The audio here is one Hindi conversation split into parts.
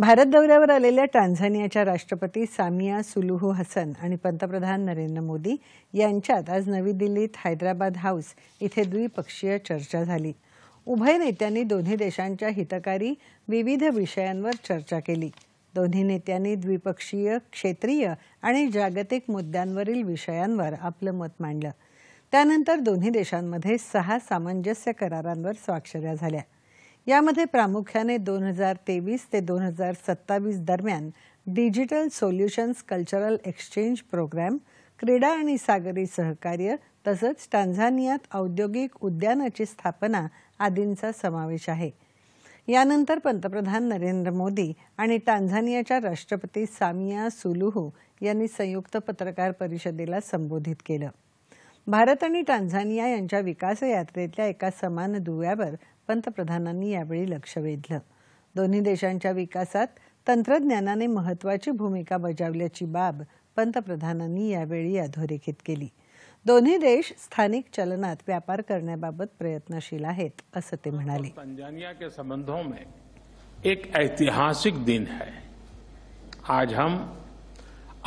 भारत दौऱ्यावर आलेल्या टांझानियाच्या राष्ट्रपती सामिया सुलुहू हसन आणि पंतप्रधान नरेंद्र मोदी यांच्यात आज नवी दिल्लीत हैदराबाद हाऊस इथे द्विपक्षीय चर्चा झाली उभय नेत्यांनी दोन्ही देशांच्या हितकारी विविध विषयांवर चर्चा केली दोन्ही नेत्यांनी द्विपक्षीय क्षेत्रीय आणि जागतिक मुद्द्यांवरील विषयांवर आपलं मत मांडलं त्यानंतर दोन्ही देशांमध्ये सहा सामंजस्य करारांवर स्वाक्षऱ्या झाल्या यामध्ये प्रामुख्याने दोन हजार तेवीस ते दोन हजार सत्तावीस दरम्यान digital solutions cultural exchange program क्रीडा आणि सागरी सहकार्य तसंच टांझानियात औद्योगिक उद्यानाची स्थापना आदींचा समावेश आहे यानंतर पंतप्रधान नरेंद्र मोदी आणि टांझानियाच्या राष्ट्रपती सामिया सुलुहू यांनी संयुक्त पत्रकार परिषदेला संबोधित केलं भारत आणि टांझानिया यांच्या विकास यात्रेतल्या एका समान दुव्यावर पंतप्रधानांनी यावेळी लक्ष वेधलं दोन्ही देशांच्या विकासात तंत्रज्ञानाने महत्त्वाची भूमिका बजावल्याची बाब पंतप्रधानांनी यावेळी अधोरेखित केली दोन्ही देश स्थानिक चलनात व्यापार करण्याबाबत प्रयत्नशील आहेत असं ते म्हणाले तंजानिया के एक ऐतिहासिक दिन है आज हम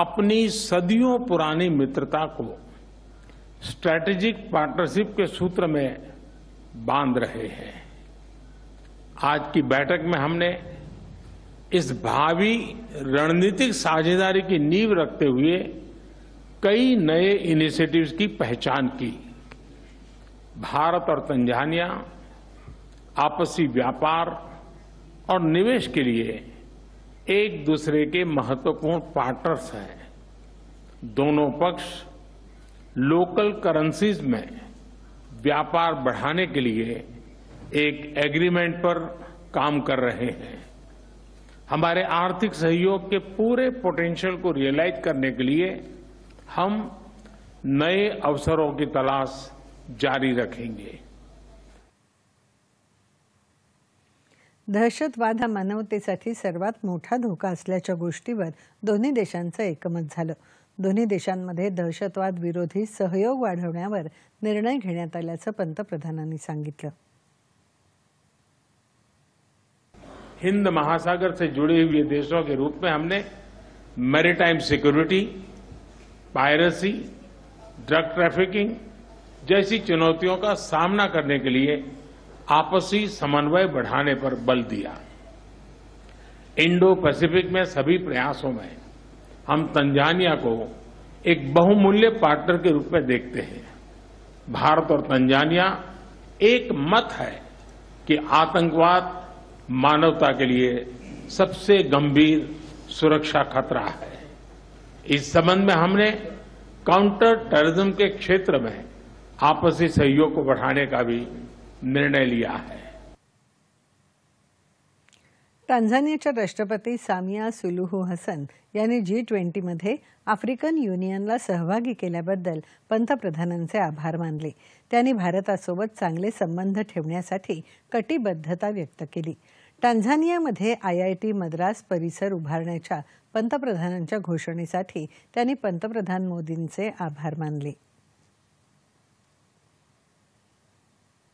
अपनी सदियों पुरानी मित्रता को स्ट्रैटेजिक पार्टनरशिप के सूत्र में बांध रहे हैं आज की बैठक में हमने इस भावी रणनीतिक साझेदारी की नींव रखते हुए कई नए इनिशिएटिव्स की पहचान की भारत और तंजानिया आपसी व्यापार और निवेश के लिए एक दूसरे के महत्वपूर्ण पार्टनर्स हैं दोनों पक्ष लोकल करेंसीज में व्यापार बढ़ाने के लिए एक एग्रीमेंट पर काम कर रहे हैं हमारे आर्थिक सहयोग के पूरे पोटेंशियल को रियलाइज करने के लिए हम नए अवसरों की तलाश जारी रखेंगे दहशतवाद हा मानवतेसाठी सर्वात मोठा धोका असल्याच्या गोष्टीवर दोन्ही देशांचं एकमत झालं दोनों देशांमध्ये दहशतवाद विरोधी सहयोग वाढवण्यावर निर्णय घे पंप्रधा संगित हिंद महासागर से जुड़े हुए देशों के रूप में हमने maritime security piracy drug trafficking जैसी चुनौतियों का सामना करने के लिए आपसी समन्वय बढ़ाने पर बल दिया इंडो पैसिफिक में सभी प्रयासों में हम तंजानिया को एक बहुमूल्य पार्टनर के रूप में देखते हैं भारत और तंजानिया एक मत है कि आतंकवाद मानवता के लिए सबसे गंभीर सुरक्षा खतरा है इस संबंध में हमने काउंटर टेररिज्म के क्षेत्र में आपसी सहयोग को बढ़ाने का भी निर्णय लिया है टांझानियाच्या राष्ट्रपती सामिया सुलुहु हसन यांनी जी ट्वेंटीमध्ये आफ्रिकन युनियनला सहभागी केल्याबद्दल पंतप्रधानांचे आभार मानले त्यांनी भारतासोबत चांगले संबंध ठेवण्यासाठी कटिबद्धता व्यक्त केली टांझानियामध्ये आय आय टी मद्रास परिसर उभारण्याच्या पंतप्रधानांच्या घोषणेसाठी त्यांनी पंतप्रधान मोदींचे आभार मानले